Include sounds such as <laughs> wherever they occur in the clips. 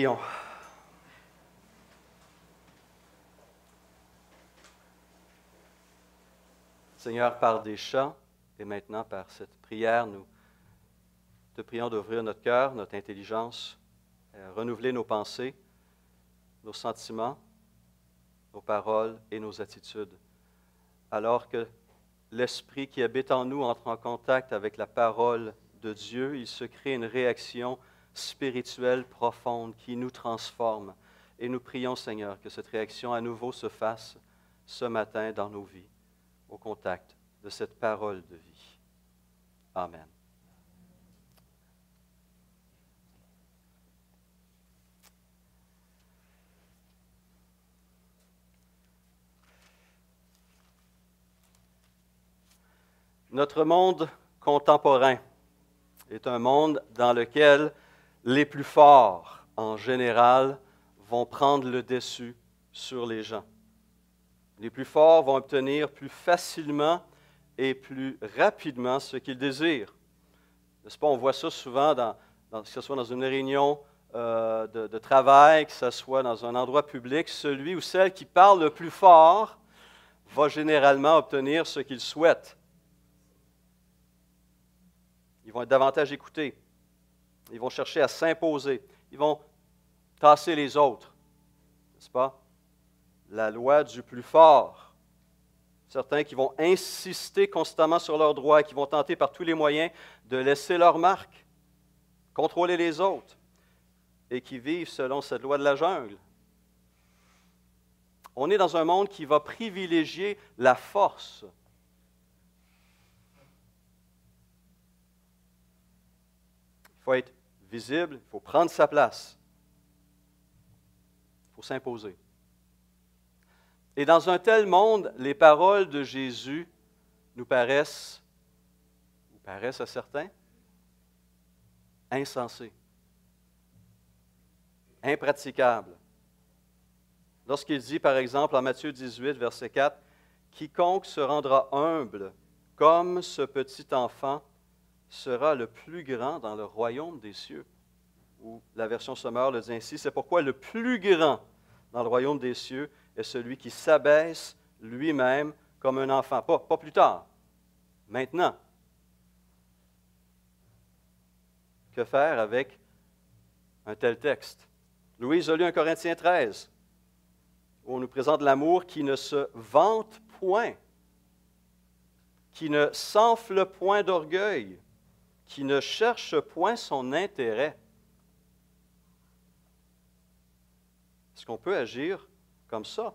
Prions. Seigneur, par des chants et maintenant par cette prière, nous te prions d'ouvrir notre cœur, notre intelligence, euh, renouveler nos pensées, nos sentiments, nos paroles et nos attitudes, alors que l'Esprit qui habite en nous entre en contact avec la parole de Dieu, il se crée une réaction spirituelle profonde qui nous transforme. Et nous prions, Seigneur, que cette réaction à nouveau se fasse ce matin dans nos vies, au contact de cette parole de vie. Amen. Notre monde contemporain est un monde dans lequel les plus forts, en général, vont prendre le dessus sur les gens. Les plus forts vont obtenir plus facilement et plus rapidement ce qu'ils désirent. N'est-ce pas? On voit ça souvent, dans, que ce soit dans une réunion euh, de, de, travail, que ce soit dans un endroit public, celui ou celle qui parle le plus fort va généralement obtenir ce qu'il souhaite. Ils vont être davantage écoutés. Ils vont chercher à s'imposer. Ils vont tasser les autres. N'est-ce pas? La loi du plus fort. Certains qui vont insister constamment sur leurs droits, qui vont tenter par tous les moyens de laisser leur marque, contrôler les autres, et qui vivent selon cette loi de la jungle. On est dans un monde qui va privilégier la force Il faut être visible, il faut prendre sa place. Il faut s'imposer. Et dans un tel monde, les paroles de Jésus nous paraissent, ou paraissent à certains, insensées, impraticables. Lorsqu'il dit, par exemple, en Matthieu 18, verset 4, Quiconque se rendra humble comme ce petit enfant, sera le plus grand dans le royaume des cieux. Ou la version sommaire le dit ainsi, c'est pourquoi le plus grand dans le royaume des cieux est celui qui s'abaisse lui-même comme un enfant. Pas, plus tard, maintenant. Que faire avec un tel texte? Louise a lu un Corinthiens 13, où on nous présente l'amour qui ne se vante point, qui ne s'enfle point d'orgueil, qui ne cherche point son intérêt. Est-ce qu'on peut agir comme ça?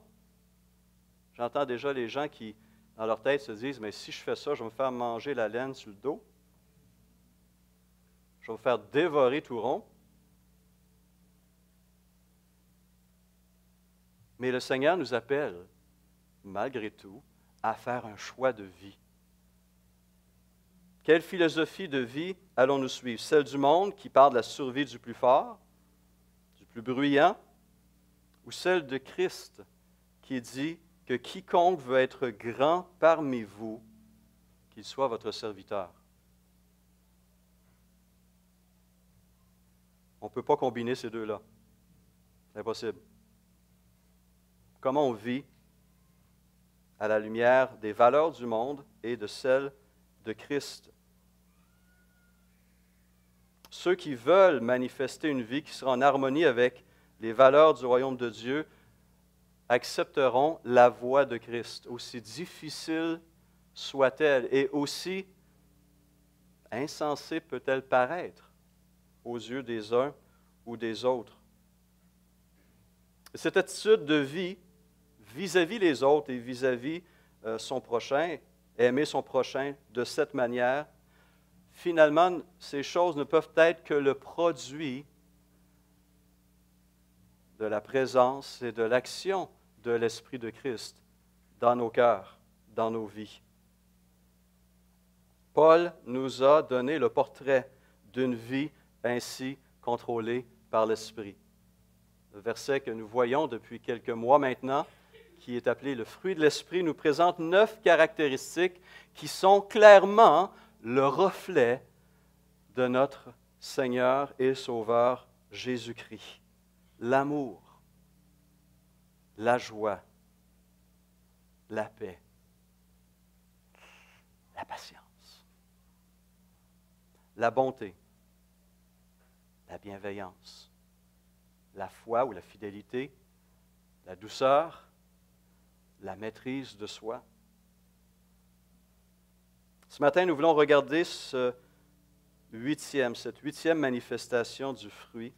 J'entends déjà les gens qui, dans leur tête, se disent, mais si je fais ça, je vais me faire manger la laine sur le dos. Je vais me faire dévorer tout rond. Mais le Seigneur nous appelle, malgré tout, à faire un choix de vie. Quelle philosophie de vie allons-nous suivre Celle du monde qui parle de la survie du plus fort, du plus bruyant, ou celle de Christ qui dit que quiconque veut être grand parmi vous, qu'il soit votre serviteur On ne peut pas combiner ces deux-là. C'est impossible. Comment on vit à la lumière des valeurs du monde et de celles de Christ. Ceux qui veulent manifester une vie qui sera en harmonie avec les valeurs du royaume de Dieu accepteront la voie de Christ, aussi difficile soit-elle et aussi insensée peut-elle paraître aux yeux des uns ou des autres. Cette attitude de vie vis-à-vis les autres et vis à -vis son prochain aimer son prochain de cette manière, finalement, ces choses ne peuvent être que le produit de la présence et de l'action de l'Esprit de Christ dans nos cœurs, dans nos vies. Paul nous a donné le portrait d'une vie ainsi contrôlée par l'Esprit. Le verset que nous voyons depuis quelques mois maintenant, qui est appelé le fruit de l'esprit, nous présente neuf caractéristiques qui sont clairement le reflet de notre Seigneur et Sauveur Jésus-Christ. L'amour, la joie, la paix, la patience, la bonté, la bienveillance, la foi ou la fidélité, la douceur, la maîtrise de soi. Ce matin, nous voulons regarder ce cette huitième manifestation du fruit,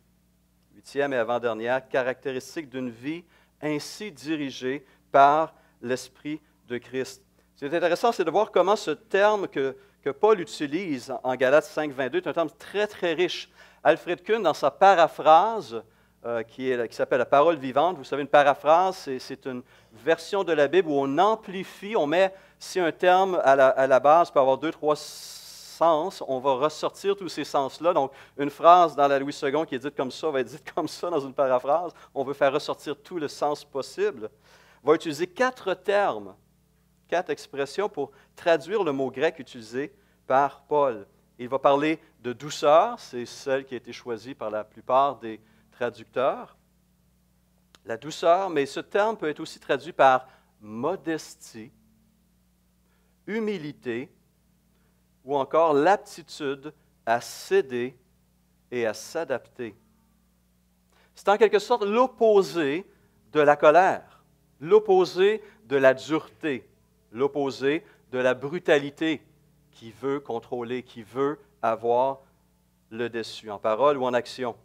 huitième et avant-dernière, caractéristique d'une vie ainsi dirigée par l'Esprit de Christ. Ce qui est intéressant, c'est de voir comment ce terme que, que Paul utilise en Galates 22 est un terme très, très riche. Alfred Kuhn, dans sa paraphrase euh, qui s'appelle La parole vivante. Vous savez, une paraphrase, c'est une version de la Bible où on amplifie, on met, si un terme à la, à la base peut avoir deux, trois sens, on va ressortir tous ces sens-là. Donc, une phrase dans la Louis II qui est dite comme ça va être dite comme ça dans une paraphrase. On veut faire ressortir tout le sens possible. On va utiliser quatre termes, quatre expressions pour traduire le mot grec utilisé par Paul. Il va parler de douceur, c'est celle qui a été choisie par la plupart des traducteur. la douceur, mais ce terme peut être aussi traduit par modestie, humilité ou encore l'aptitude à céder et à s'adapter. C'est en quelque sorte l'opposé de la colère, l'opposé de la dureté, l'opposé de la brutalité qui veut contrôler, qui veut avoir le dessus en parole ou en action.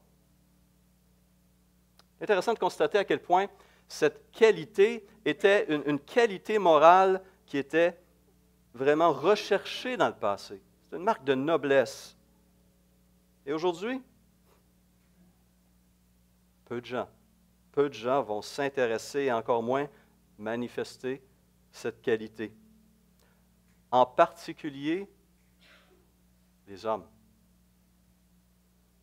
Intéressant de constater à quel point cette qualité était une, qualité morale qui était vraiment recherchée dans le passé. C'est une marque de noblesse. Et aujourd'hui, peu de gens, peu de gens vont s'intéresser et encore moins manifester cette qualité. En particulier, les hommes,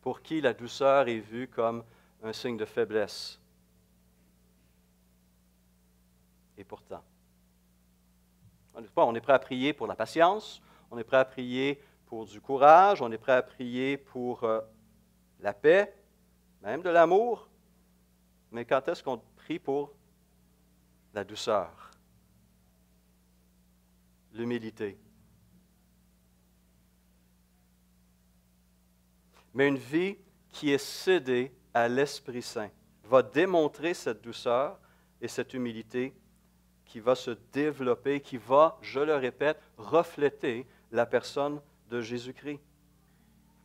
pour qui la douceur est vue comme un signe de faiblesse. Et pourtant, on est prêt à prier pour la patience, on est prêt à prier pour du courage, on est prêt à prier pour euh, la paix, même de l'amour. Mais quand est-ce qu'on prie pour la douceur, l'humilité? Mais une vie qui est cédée à l'Esprit Saint, va démontrer cette douceur et cette humilité qui va se développer, qui va, je le répète, refléter la personne de Jésus-Christ.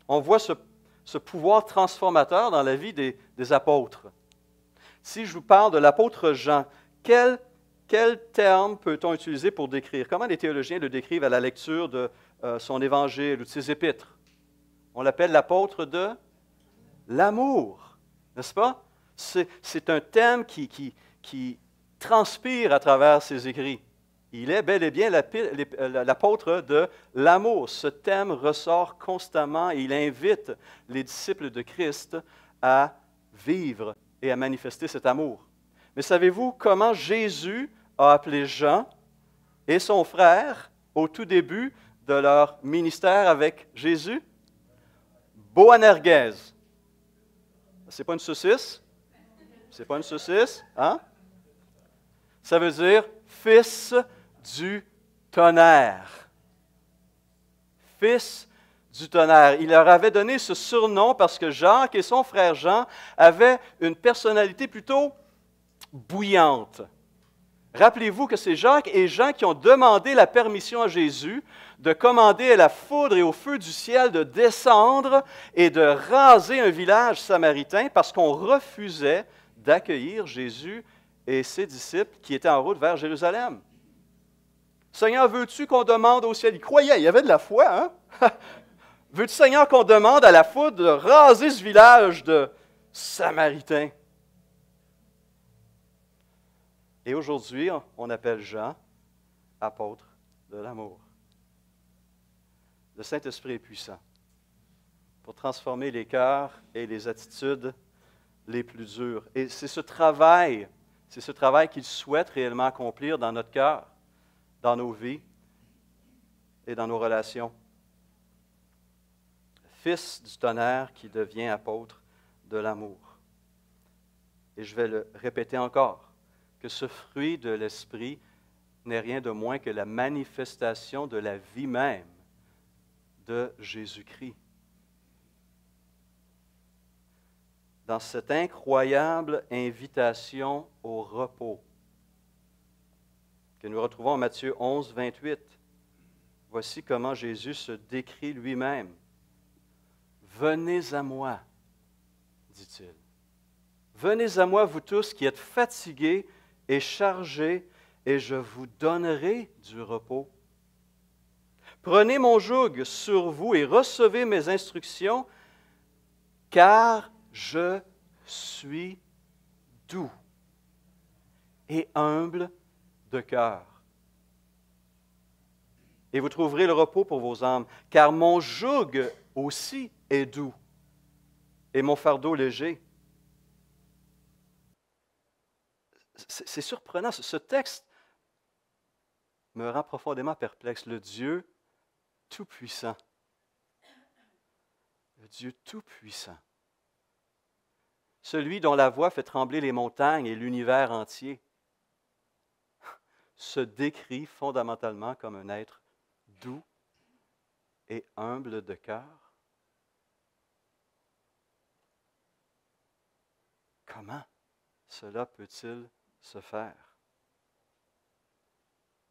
On voit ce, pouvoir transformateur dans la vie des, apôtres. Si je vous parle de l'apôtre Jean, quel, quel terme peut-on utiliser pour décrire Comment les théologiens le décrivent à la lecture de euh, son évangile ou de ses épîtres On l'appelle l'apôtre de l'amour n'est-ce pas? C'est un thème qui, transpire à travers ses écrits. Il est bel et bien euh, l'apôtre de l'amour. Ce thème ressort constamment et il invite les disciples de Christ à vivre et à manifester cet amour. Mais savez-vous comment Jésus a appelé Jean et son frère au tout début de leur ministère avec Jésus? Boanerges. C'est pas une saucisse? C'est pas une saucisse? Hein? Ça veut dire fils du tonnerre. Fils du tonnerre. Il leur avait donné ce surnom parce que Jacques et son frère Jean avaient une personnalité plutôt bouillante. Rappelez-vous que c'est Jacques et Jean qui ont demandé la permission à Jésus de commander à la foudre et au feu du ciel de descendre et de raser un village samaritain parce qu'on refusait d'accueillir Jésus et ses disciples qui étaient en route vers Jérusalem. Seigneur, veux-tu qu'on demande au ciel? Il croyait, il y avait de la foi, hein? <laughs> veux-tu, Seigneur, qu'on demande à la foudre de raser ce village de Samaritains? Et aujourd'hui, on appelle Jean apôtre de l'amour. Le Saint-Esprit est puissant pour transformer les cœurs et les attitudes les plus dures. Et c'est ce travail, c'est ce travail qu'il souhaite réellement accomplir dans notre cœur, dans nos vies et dans nos relations. Fils du tonnerre qui devient apôtre de l'amour. Et je vais le répéter encore, que ce fruit de l'Esprit n'est rien de moins que la manifestation de la vie même de Jésus-Christ. Dans cette incroyable invitation au repos que nous retrouvons en Matthieu 11, 28, voici comment Jésus se décrit lui-même. Venez à moi, dit-il. Venez à moi, vous tous qui êtes fatigués et chargés, et je vous donnerai du repos. Prenez mon joug sur vous et recevez mes instructions, car je suis doux et humble de cœur. Et vous trouverez le repos pour vos âmes, car mon joug aussi est doux et mon fardeau léger. C'est surprenant, ce texte me rend profondément perplexe. Le Dieu tout-Puissant. Le Dieu Tout-Puissant. Celui dont la voix fait trembler les montagnes et l'univers entier se décrit fondamentalement comme un être doux et humble de cœur. Comment cela peut-il se faire?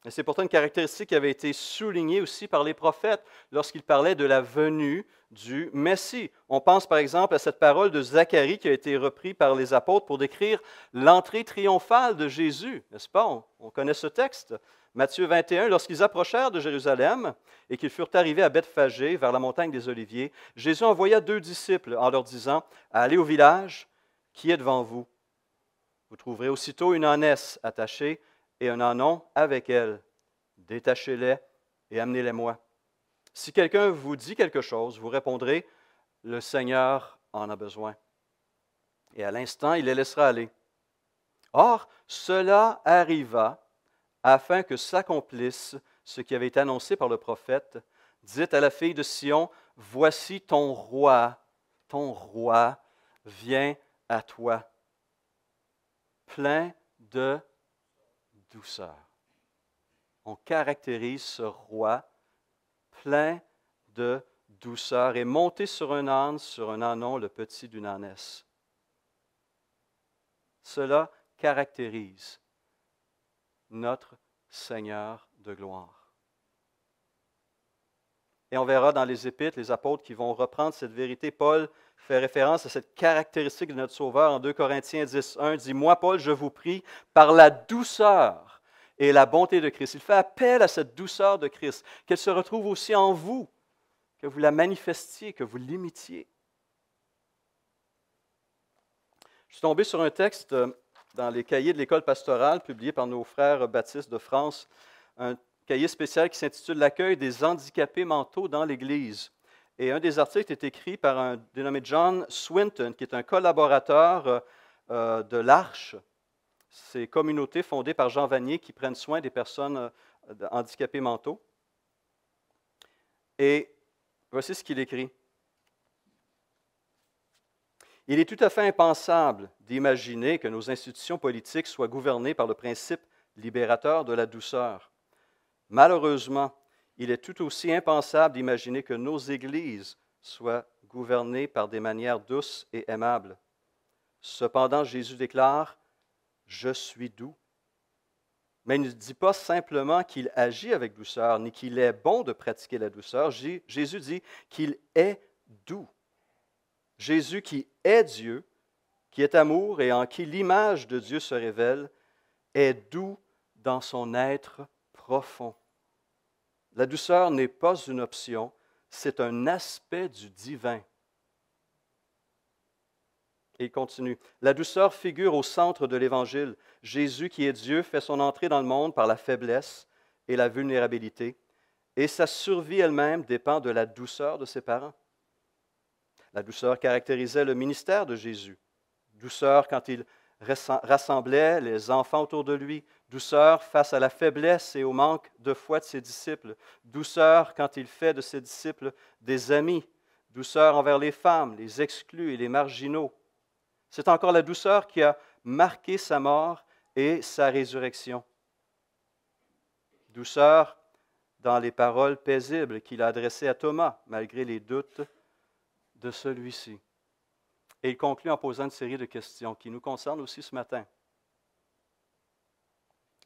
Et c'est pourtant une caractéristique qui avait été soulignée aussi par les prophètes lorsqu'ils parlaient de la venue du Messie. On pense par exemple à cette parole de Zacharie qui a été reprise par les apôtres pour décrire l'entrée triomphale de Jésus, n'est-ce pas? On, connaît ce texte. Matthieu 21, lorsqu'ils approchèrent de Jérusalem et qu'ils furent arrivés à Bethphagée, vers la montagne des Oliviers, Jésus envoya deux disciples en leur disant Allez au village qui est devant vous. Vous trouverez aussitôt une ânesse attachée et un anon avec elle. Détachez-les et amenez-les-moi. Si quelqu'un vous dit quelque chose, vous répondrez, le Seigneur en a besoin. Et à l'instant, il les laissera aller. Or, cela arriva afin que s'accomplisse ce qui avait été annoncé par le prophète. Dites à la fille de Sion, voici ton roi, ton roi vient à toi, plein de douceur. On caractérise ce roi plein de douceur et monté sur un âne, sur un ânon, le petit d'une ânesse. Cela caractérise notre Seigneur de gloire. Et on verra dans les épîtres, les apôtres qui vont reprendre cette vérité. Paul fait référence à cette caractéristique de notre Sauveur en 2 Corinthiens 10, 1, dit, Moi, Paul, je vous prie, par la douceur et la bonté de Christ. Il fait appel à cette douceur de Christ, qu'elle se retrouve aussi en vous, que vous la manifestiez, que vous l'imitiez. Je suis tombé sur un texte euh, dans les cahiers de l'école pastorale, publié par nos frères baptistes de France, un cahier spécial qui s'intitule L'accueil des handicapés mentaux dans l'Église. Et un des articles est écrit par un dénommé John Swinton, qui est un collaborateur euh, euh, de l'Arche, ces communautés fondées par Jean Vanier qui prennent soin des personnes euh, handicapées mentaux. Et voici ce qu'il écrit. Il est tout à fait impensable d'imaginer que nos institutions politiques soient gouvernées par le principe libérateur de la douceur. Malheureusement, il est tout aussi impensable d'imaginer que nos églises soient gouvernées par des manières douces et aimables. Cependant, Jésus déclare, Je suis doux. Mais il ne dit pas simplement qu'il agit avec douceur, ni qu'il est bon de pratiquer la douceur. Jésus dit qu'il est doux. Jésus qui est Dieu, qui est amour et en qui l'image de Dieu se révèle, est doux dans son être profond. La douceur n'est pas une option, c'est un aspect du divin. Et il continue. La douceur figure au centre de l'Évangile. Jésus, qui est Dieu, fait son entrée dans le monde par la faiblesse et la vulnérabilité, et sa survie elle-même dépend de la douceur de ses parents. La douceur caractérisait le ministère de Jésus. Douceur quand il rassemblait les enfants autour de lui, douceur face à la faiblesse et au manque de foi de ses disciples, douceur quand il fait de ses disciples des amis, douceur envers les femmes, les exclus et les marginaux. C'est encore la douceur qui a marqué sa mort et sa résurrection. Douceur dans les paroles paisibles qu'il a adressées à Thomas, malgré les doutes de celui-ci. Et il conclut en posant une série de questions qui nous concernent aussi ce matin.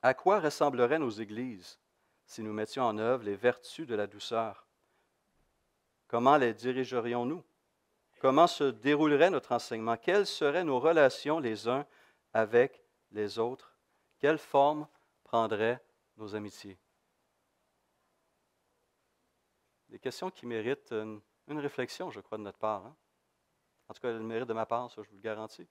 À quoi ressembleraient nos églises si nous mettions en œuvre les vertus de la douceur? Comment les dirigerions-nous? Comment se déroulerait notre enseignement? Quelles seraient nos relations les uns avec les autres? Quelle forme prendraient nos amitiés? Des questions qui méritent une, réflexion, je crois, de notre part. Hein? En tout cas, elle le mérite de ma part, ça, je vous le garantis.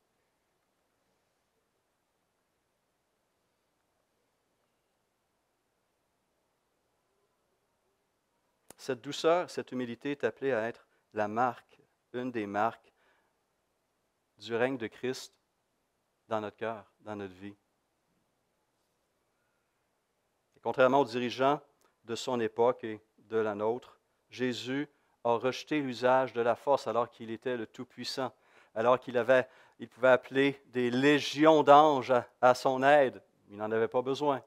Cette douceur, cette humilité est appelée à être la marque, une des marques du règne de Christ dans notre cœur, dans notre vie. contrairement aux dirigeants de son époque et de la nôtre, Jésus a rejeté l'usage de la force alors qu'il était le Tout-Puissant, alors qu'il avait, il pouvait appeler des légions d'anges à, son aide. Il n'en avait pas besoin.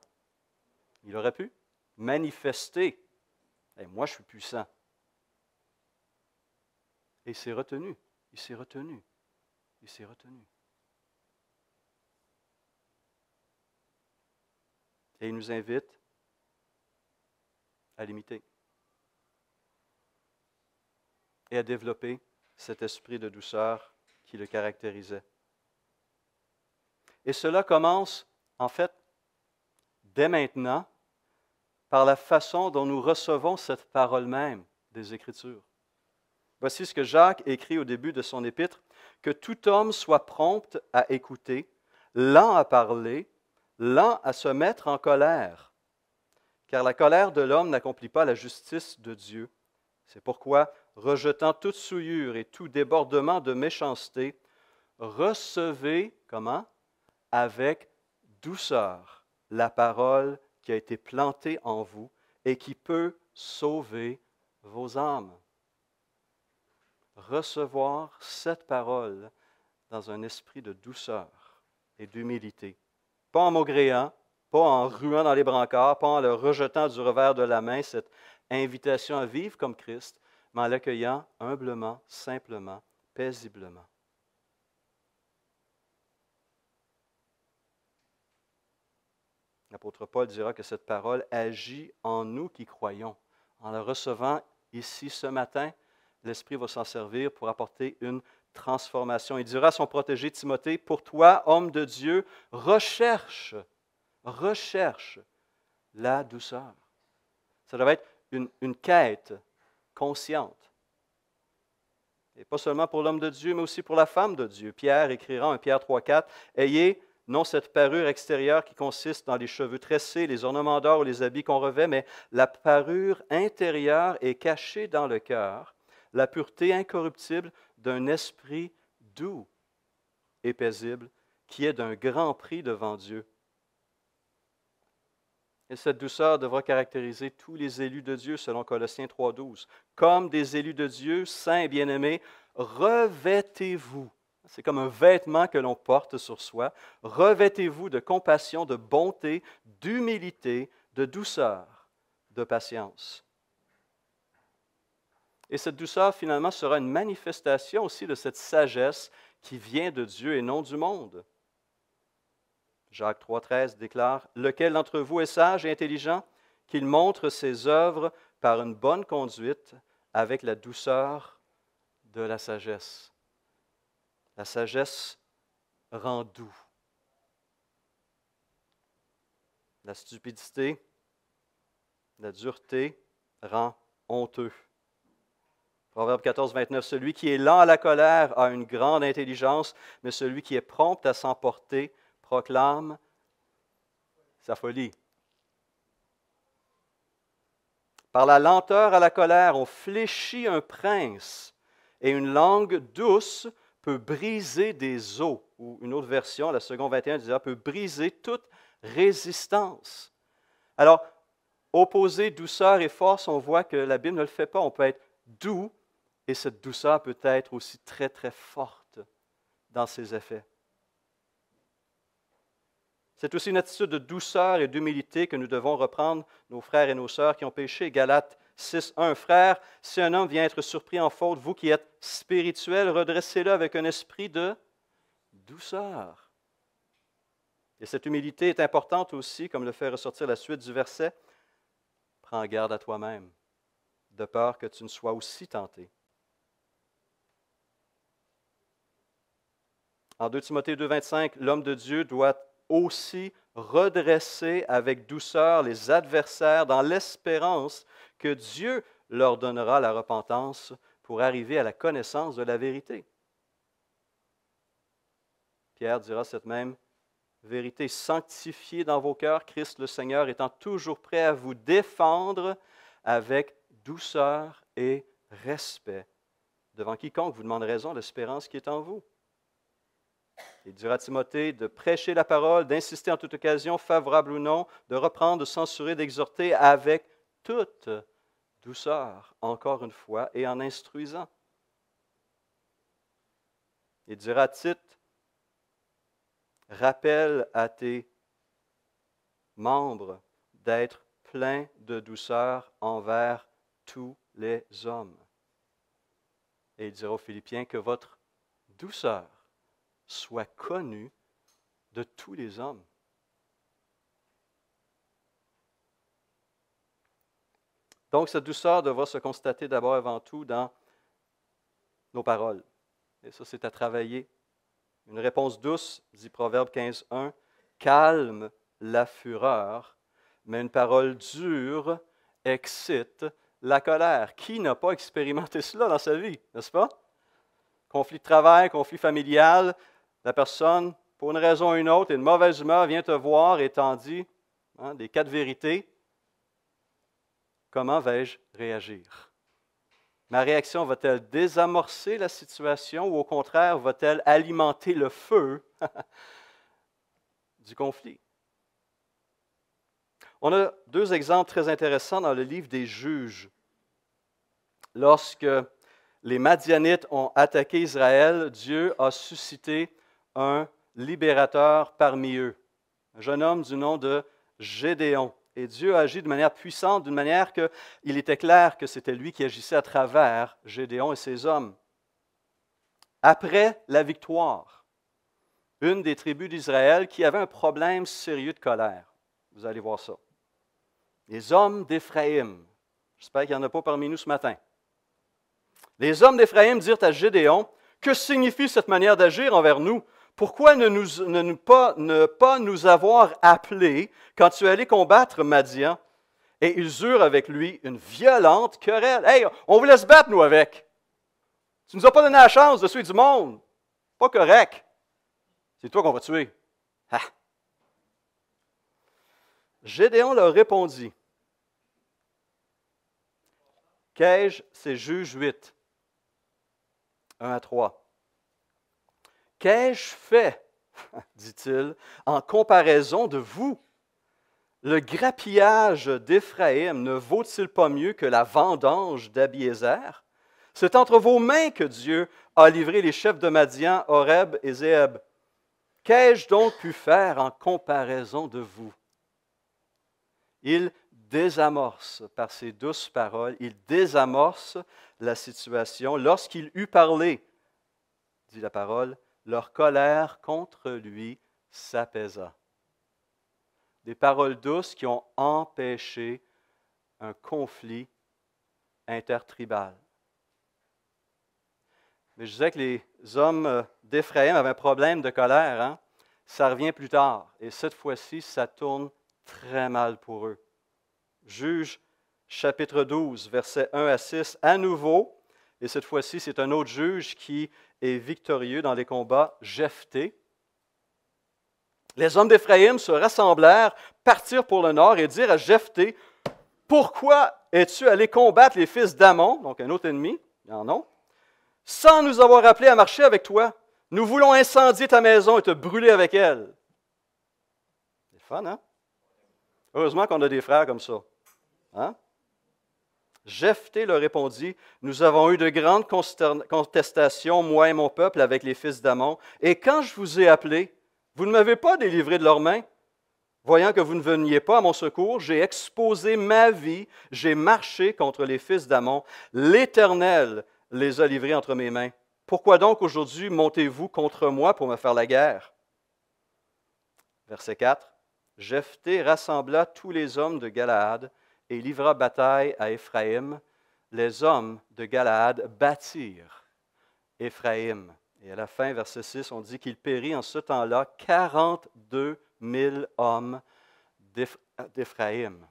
Il aurait pu manifester. Et moi, je suis puissant. Et il s'est retenu. Il s'est retenu. Il s'est retenu. Et il nous invite à l'imiter et à développer cet esprit de douceur qui le caractérisait. Et cela commence, en fait, dès maintenant, par la façon dont nous recevons cette parole même des Écritures. Voici ce que Jacques écrit au début de son épître, que tout homme soit prompt à écouter, lent à parler, lent à se mettre en colère, car la colère de l'homme n'accomplit pas la justice de Dieu. C'est pourquoi rejetant toute souillure et tout débordement de méchanceté, recevez, comment Avec douceur la parole qui a été plantée en vous et qui peut sauver vos âmes. Recevoir cette parole dans un esprit de douceur et d'humilité. Pas en maugréant, pas en ruant dans les brancards, pas en le rejetant du revers de la main, cette invitation à vivre comme Christ, mais en l'accueillant humblement, simplement, paisiblement. L'apôtre Paul dira que cette parole agit en nous qui croyons. En la recevant ici ce matin, l'Esprit va s'en servir pour apporter une transformation. Il dira à son protégé Timothée, pour toi, homme de Dieu, recherche, recherche la douceur. Ça doit être une, une quête consciente. Et pas seulement pour l'homme de Dieu, mais aussi pour la femme de Dieu. Pierre écrira en Pierre 3.4, Ayez non cette parure extérieure qui consiste dans les cheveux tressés, les ornements d'or ou les habits qu'on revêt, mais la parure intérieure est cachée dans le cœur, la pureté incorruptible d'un esprit doux et paisible qui est d'un grand prix devant Dieu. Et cette douceur devra caractériser tous les élus de Dieu, selon Colossiens 3.12. Comme des élus de Dieu, saints et bien-aimés, revêtez-vous. C'est comme un vêtement que l'on porte sur soi. Revêtez-vous de compassion, de bonté, d'humilité, de douceur, de patience. Et cette douceur, finalement, sera une manifestation aussi de cette sagesse qui vient de Dieu et non du monde. Jacques 3,13 déclare Lequel d'entre vous est sage et intelligent, qu'il montre ses œuvres par une bonne conduite avec la douceur de la sagesse. La sagesse rend doux. La stupidité, la dureté rend honteux. Proverbe 14,29 Celui qui est lent à la colère a une grande intelligence, mais celui qui est prompt à s'emporter proclame sa folie. Par la lenteur à la colère, on fléchit un prince, et une langue douce peut briser des os. Ou une autre version, la seconde 21, disait, peut briser toute résistance. Alors, opposer douceur et force, on voit que la Bible ne le fait pas. On peut être doux, et cette douceur peut être aussi très, très forte dans ses effets. C'est aussi une attitude de douceur et d'humilité que nous devons reprendre nos frères et nos sœurs qui ont péché. Galates 6, 1. Frère, si un homme vient être surpris en faute, vous qui êtes spirituel, redressez-le avec un esprit de douceur. Et cette humilité est importante aussi, comme le fait ressortir la suite du verset. Prends garde à toi-même, de peur que tu ne sois aussi tenté. En 2 Timothée 2, 25, l'homme de Dieu doit aussi redresser avec douceur les adversaires dans l'espérance que Dieu leur donnera la repentance pour arriver à la connaissance de la vérité. Pierre dira cette même vérité. sanctifiée dans vos cœurs Christ le Seigneur, étant toujours prêt à vous défendre avec douceur et respect devant quiconque vous demande raison l'espérance qui est en vous. Il dira à Timothée de prêcher la parole, d'insister en toute occasion, favorable ou non, de reprendre, de censurer, d'exhorter avec toute douceur, encore une fois, et en instruisant. Il dira à Tite, rappelle à tes membres d'être plein de douceur envers tous les hommes. Et il dira aux Philippiens que votre douceur soit connu de tous les hommes. Donc, cette douceur devra se constater d'abord avant tout dans nos paroles. Et ça, c'est à travailler. Une réponse douce, dit Proverbe 15.1, calme la fureur, mais une parole dure excite la colère. Qui n'a pas expérimenté cela dans sa vie, n'est-ce pas? Conflit de travail, conflit familial, la personne, pour une raison ou une autre, et une mauvaise humeur, vient te voir et t'en dit hein, des quatre vérités, comment vais-je réagir? Ma réaction va-t-elle désamorcer la situation ou au contraire va-t-elle alimenter le feu <laughs> du conflit? On a deux exemples très intéressants dans le livre des juges. Lorsque les Madianites ont attaqué Israël, Dieu a suscité un libérateur parmi eux, un jeune homme du nom de Gédéon. Et Dieu agit de manière puissante, d'une manière qu'il était clair que c'était lui qui agissait à travers Gédéon et ses hommes. Après la victoire, une des tribus d'Israël qui avait un problème sérieux de colère. Vous allez voir ça. Les hommes d'Éphraïm. J'espère qu'il n'y en a pas parmi nous ce matin. Les hommes d'Éphraïm dirent à Gédéon, Que signifie cette manière d'agir envers nous pourquoi ne, nous, pas, ne pas nous avoir appelés quand tu es allé combattre Madian? Et ils eurent avec lui une violente querelle. Hey, on vous laisse battre, nous, avec. Tu ne nous as pas donné la chance de suivre du monde. Pas correct. C'est toi qu'on va tuer. Gédéon leur répondit Qu'ai-je, c'est juge 8, 1 à 3. Qu'ai-je fait, <laughs> dit-il, en comparaison de vous Le grappillage d'Éphraïm ne vaut-il pas mieux que la vendange d'Abiézer C'est entre vos mains que Dieu a livré les chefs de Madian, Horeb et Zéeb. Qu'ai-je donc pu faire en comparaison de vous Il désamorce par ses douces paroles, il désamorce la situation. Lorsqu'il eut parlé, dit la parole, leur colère contre lui s'apaisa. Des paroles douces qui ont empêché un conflit intertribal. Mais je disais que les hommes euh, d'Éphraïm avaient un problème de colère. Hein. Ça revient plus tard. Et cette fois-ci, ça tourne très mal pour eux. Juge chapitre 12, versets 1 à 6. À nouveau, et cette fois-ci, c'est un autre juge qui est victorieux dans les combats, Jephthé. Les hommes d'Éphraïm se rassemblèrent, partirent pour le nord et dirent à Jephthé Pourquoi es-tu allé combattre les fils d'Amon, donc un autre ennemi, y en sans nous avoir appelés à marcher avec toi Nous voulons incendier ta maison et te brûler avec elle. C'est fun, hein Heureusement qu'on a des frères comme ça. Hein? Jephthé leur répondit Nous avons eu de grandes contestations, moi et mon peuple, avec les fils d'Amon, et quand je vous ai appelés, vous ne m'avez pas délivré de leurs mains. Voyant que vous ne veniez pas à mon secours, j'ai exposé ma vie, j'ai marché contre les fils d'Amon. L'Éternel les a livrés entre mes mains. Pourquoi donc aujourd'hui montez-vous contre moi pour me faire la guerre Verset 4 Jephthé rassembla tous les hommes de Galaad et livra bataille à Éphraïm. Les hommes de Galaad battirent Éphraïm. Et à la fin, verset 6, on dit qu'il périt en ce temps-là 42 000 hommes d'Éphraïm.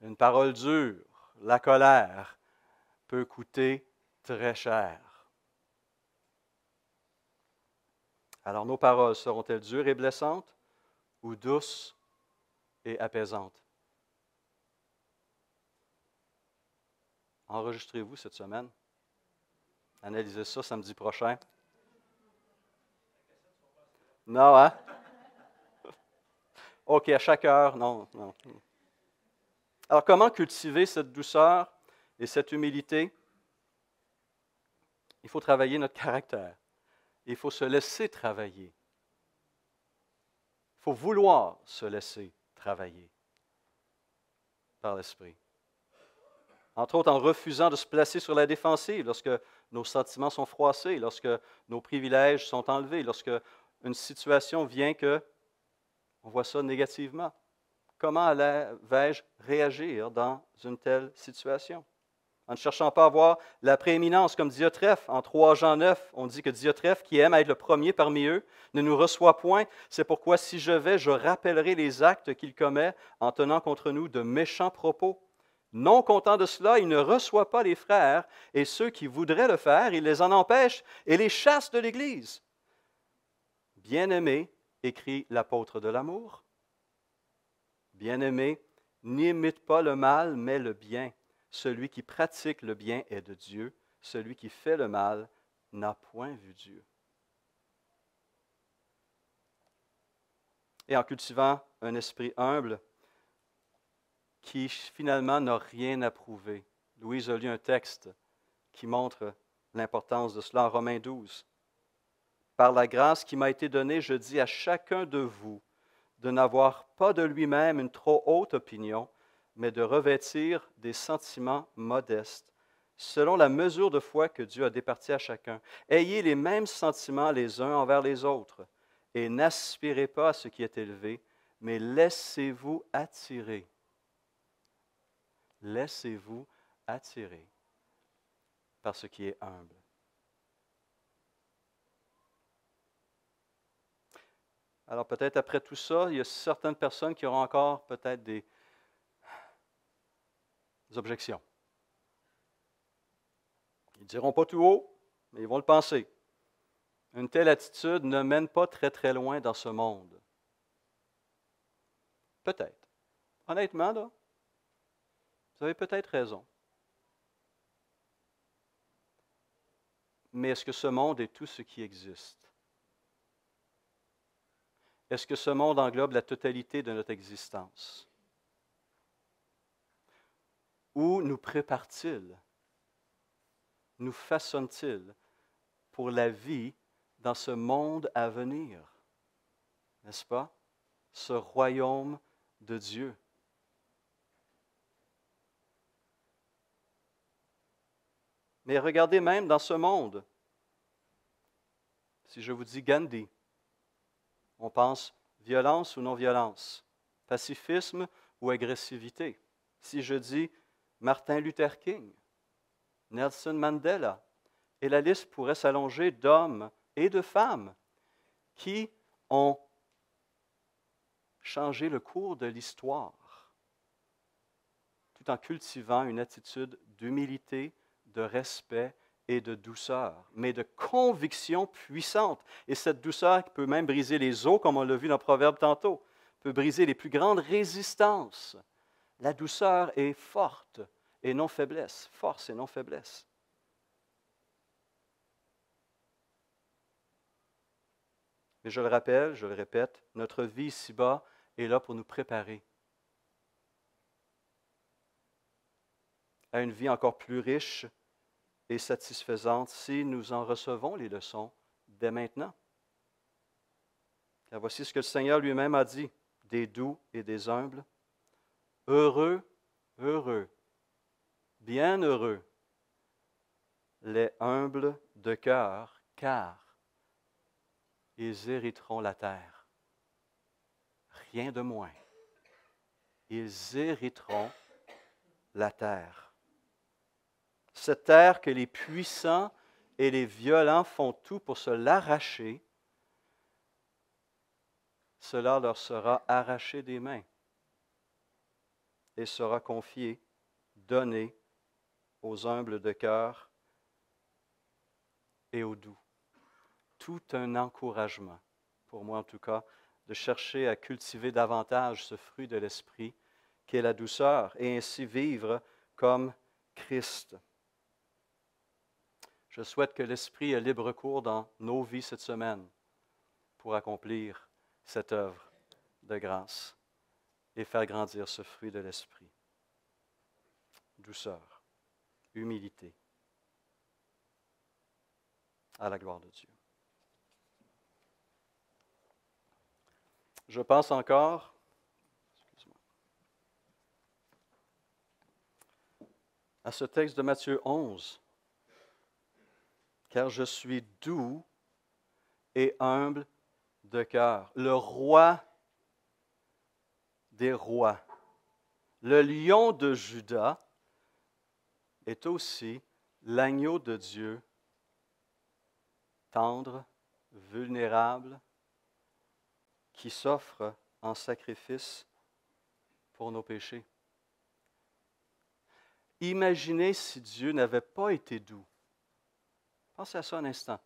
Une parole dure, la colère, peut coûter très cher. Alors nos paroles seront-elles dures et blessantes ou douces et apaisantes? Enregistrez-vous cette semaine. Analysez ça samedi prochain. Non, hein? <laughs> OK, à chaque heure, non, non. Alors, comment cultiver cette douceur et cette humilité? Il faut travailler notre caractère. Il faut se laisser travailler. Il faut vouloir se laisser travailler par l'Esprit entre autres en refusant de se placer sur la défensive lorsque nos sentiments sont froissés, lorsque nos privilèges sont enlevés, lorsque une situation vient que on voit ça négativement. Comment vais-je réagir dans une telle situation? En ne cherchant pas à voir la prééminence comme Diotrephe, en 3 Jean 9, on dit que Diotrephe, qui aime être le premier parmi eux, ne nous reçoit point. C'est pourquoi si je vais, je rappellerai les actes qu'il commet en tenant contre nous de méchants propos non content de cela, il ne reçoit pas les frères et ceux qui voudraient le faire, il les en empêche et les chasse de l'Église. Bien-aimé, écrit l'apôtre de l'amour, bien-aimé, n'imite pas le mal, mais le bien. Celui qui pratique le bien est de Dieu, celui qui fait le mal n'a point vu Dieu. Et en cultivant un esprit humble, qui finalement n'a rien à prouver. Louise a lu un texte qui montre l'importance de cela en Romains 12. Par la grâce qui m'a été donnée, je dis à chacun de vous de n'avoir pas de lui-même une trop haute opinion, mais de revêtir des sentiments modestes, selon la mesure de foi que Dieu a départi à chacun. Ayez les mêmes sentiments les uns envers les autres, et n'aspirez pas à ce qui est élevé, mais laissez-vous attirer Laissez-vous attirer par ce qui est humble. Alors peut-être après tout ça, il y a certaines personnes qui auront encore peut-être des, objections. Ils ne diront pas tout haut, mais ils vont le penser. Une telle attitude ne mène pas très très loin dans ce monde. Peut-être. Honnêtement, là, vous avez peut-être raison. Mais est-ce que ce monde est tout ce qui existe? Est-ce que ce monde englobe la totalité de notre existence? Où nous prépare-t-il? Nous façonne-t-il pour la vie dans ce monde à venir? N'est-ce pas? Ce royaume de Dieu. Mais regardez même dans ce monde. Si je vous dis Gandhi, on pense violence ou non-violence, pacifisme ou agressivité. Si je dis Martin Luther King, Nelson Mandela, et la liste pourrait s'allonger d'hommes et de femmes qui ont changé le cours de l'histoire, tout en cultivant une attitude d'humilité de respect et de douceur, mais de conviction puissante. Et cette douceur qui peut même briser les os, comme on l'a vu dans le Proverbe tantôt, peut briser les plus grandes résistances. La douceur est forte et non faiblesse, force et non faiblesse. Mais je le rappelle, je le répète, notre vie ici-bas est là pour nous préparer à une vie encore plus riche et satisfaisante si nous en recevons les leçons dès maintenant. Car voici ce que le Seigneur lui-même a dit, des doux et des humbles. Heureux, heureux, bien heureux, les humbles de cœur, car ils hériteront la terre. Rien de moins. Ils hériteront la terre cette terre que les puissants et les violents font tout pour se l'arracher, cela leur sera arraché des mains et sera confié, donné aux humbles de cœur et aux doux. Tout un encouragement, pour moi en tout cas, de chercher à cultiver davantage ce fruit de l'esprit qui est la douceur et ainsi vivre comme Christ. Je souhaite que l'Esprit ait libre cours dans nos vies cette semaine pour accomplir cette œuvre de grâce et faire grandir ce fruit de l'Esprit. Douceur, humilité, à la gloire de Dieu. Je pense encore à ce texte de Matthieu 11 car je suis doux et humble de cœur. Le roi des rois, le lion de Juda, est aussi l'agneau de Dieu, tendre, vulnérable, qui s'offre en sacrifice pour nos péchés. Imaginez si Dieu n'avait pas été doux Pensez à ça un instant.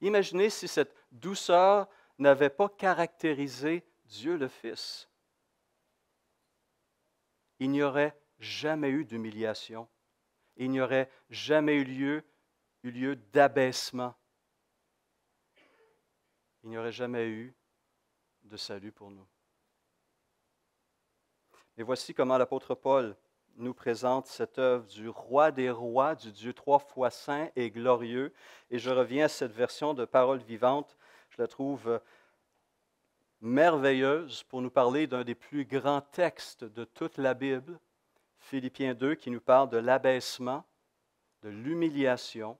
Imaginez si cette douceur n'avait pas caractérisé Dieu le Fils. Il n'y aurait jamais eu d'humiliation. Il n'y aurait jamais eu lieu, d'abaissement. Il n'y aurait jamais eu de salut pour nous. Mais voici comment l'apôtre Paul nous présente cette œuvre du roi des rois, du Dieu trois fois saint et glorieux. Et je reviens à cette version de Parole vivante. Je la trouve merveilleuse pour nous parler d'un des plus grands textes de toute la Bible, Philippiens 2, qui nous parle de l'abaissement, de l'humiliation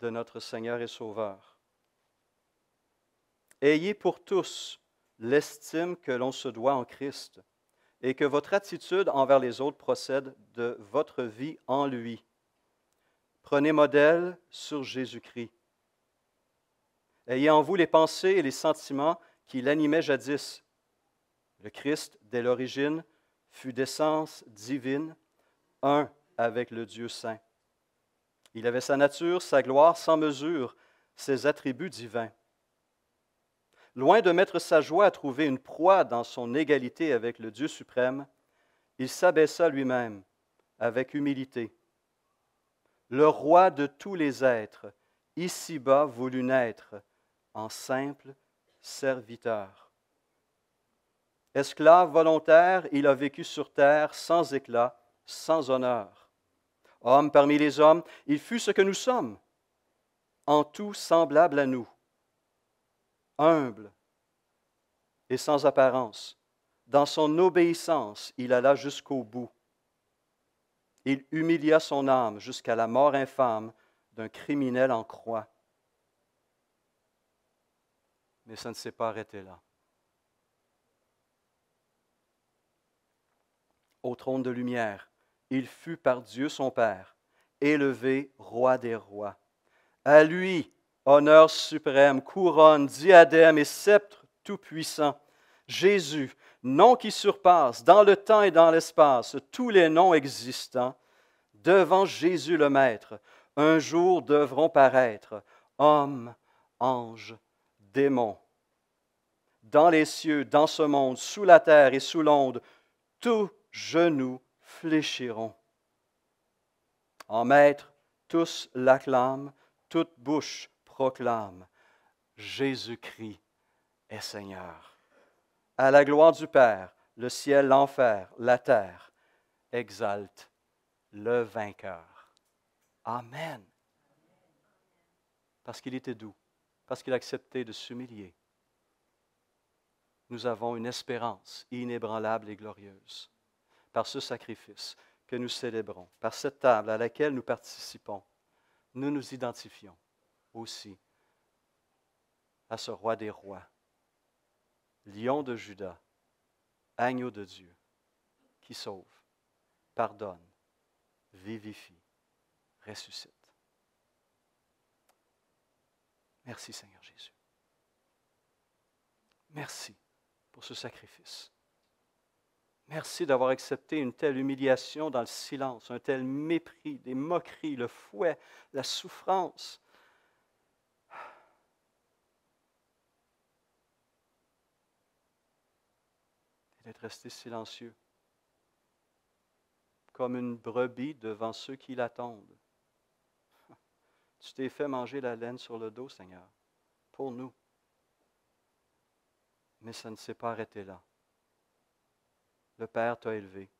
de notre Seigneur et Sauveur. Ayez pour tous l'estime que l'on se doit en Christ et que votre attitude envers les autres procède de votre vie en lui. Prenez modèle sur Jésus-Christ. Ayez en vous les pensées et les sentiments qui l'animaient jadis. Le Christ, dès l'origine, fut d'essence divine, un avec le Dieu saint. Il avait sa nature, sa gloire sans mesure, ses attributs divins. Loin de mettre sa joie à trouver une proie dans son égalité avec le Dieu suprême, il s'abaissa lui-même avec humilité. Le roi de tous les êtres, ici-bas voulut naître en simple serviteur. Esclave volontaire, il a vécu sur terre sans éclat, sans honneur. Homme parmi les hommes, il fut ce que nous sommes, en tout semblable à nous humble et sans apparence. Dans son obéissance, il alla jusqu'au bout. Il humilia son âme jusqu'à la mort infâme d'un criminel en croix. Mais ça ne s'est pas arrêté là. Au trône de lumière, il fut par Dieu son Père élevé roi des rois. À lui honneur suprême, couronne, diadème et sceptre tout-puissant. Jésus, nom qui surpasse dans le temps et dans l'espace tous les noms existants, devant Jésus le Maître, un jour devront paraître hommes, anges, démons. Dans les cieux, dans ce monde, sous la terre et sous l'onde, tous genoux fléchiront. En Maître, tous l'acclament, toute bouche proclame, Jésus-Christ est Seigneur. À la gloire du Père, le ciel, l'enfer, la terre, exalte le vainqueur. Amen. Parce qu'il était doux, parce qu'il acceptait de s'humilier. Nous avons une espérance inébranlable et glorieuse par ce sacrifice que nous célébrons, par cette table à laquelle nous participons. Nous nous identifions aussi à ce roi des rois, lion de Judas, agneau de Dieu, qui sauve, pardonne, vivifie, ressuscite. Merci Seigneur Jésus. Merci pour ce sacrifice. Merci d'avoir accepté une telle humiliation dans le silence, un tel mépris, des moqueries, le fouet, la souffrance, d'être resté silencieux, comme une brebis devant ceux qui l'attendent. <laughs> Tu t'es fait manger la laine sur le dos, Seigneur, pour nous. Mais ça ne s'est pas arrêté là. Le Père t'a élevé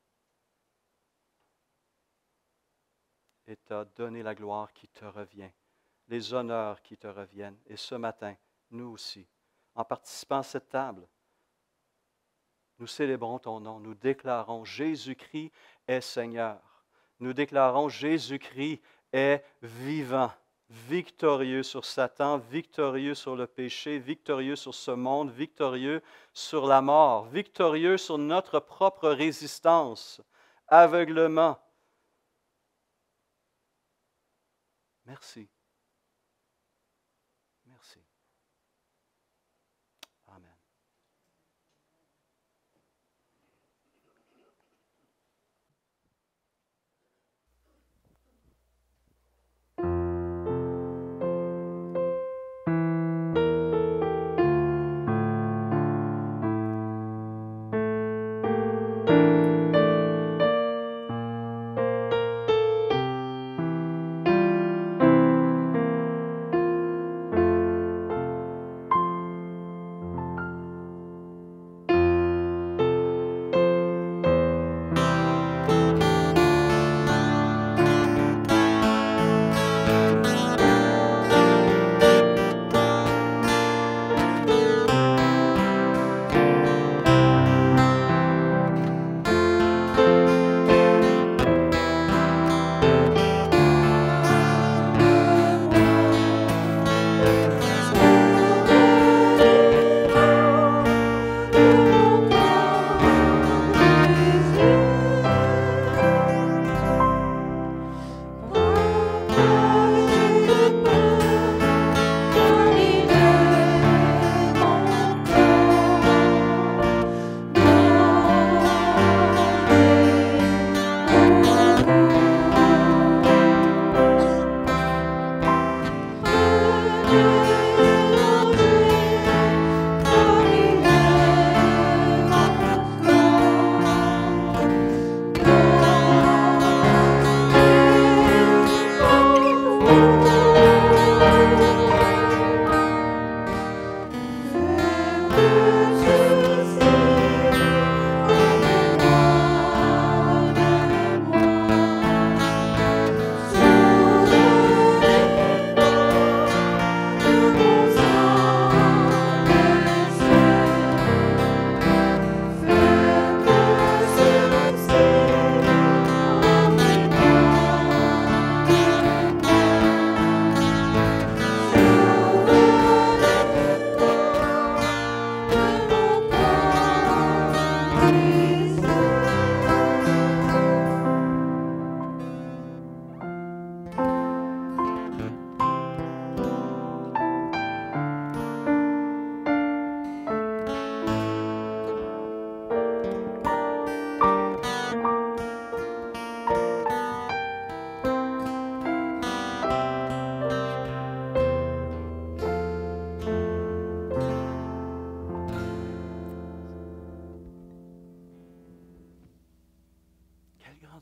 et t'a donné la gloire qui te revient, les honneurs qui te reviennent. Et ce matin, nous aussi, en participant à cette table, nous célébrons ton nom, nous déclarons Jésus-Christ est Seigneur. Nous déclarons Jésus-Christ est vivant, victorieux sur Satan, victorieux sur le péché, victorieux sur ce monde, victorieux sur la mort, victorieux sur notre propre résistance, aveuglement. Merci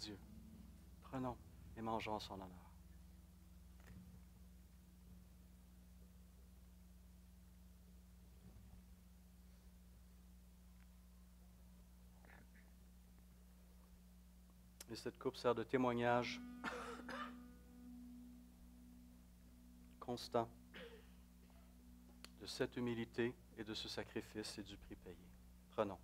Dieu. Prenons et mangeons son honneur. Et cette coupe sert de témoignage constant de cette humilité et de ce sacrifice et du prix payé. Prenons.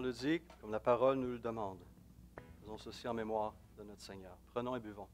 le dit, comme la parole nous le demande. Faisons ceci en mémoire de notre Seigneur. Prenons et buvons.